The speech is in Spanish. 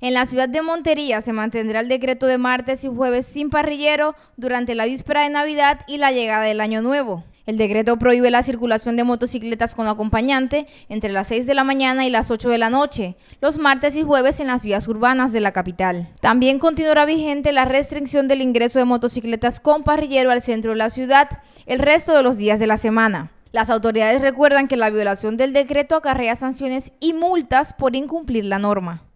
En la ciudad de Montería se mantendrá el decreto de martes y jueves sin parrillero durante la víspera de Navidad y la llegada del Año Nuevo. El decreto prohíbe la circulación de motocicletas con acompañante entre las 6 de la mañana y las 8 de la noche, los martes y jueves en las vías urbanas de la capital. También continuará vigente la restricción del ingreso de motocicletas con parrillero al centro de la ciudad el resto de los días de la semana. Las autoridades recuerdan que la violación del decreto acarrea sanciones y multas por incumplir la norma.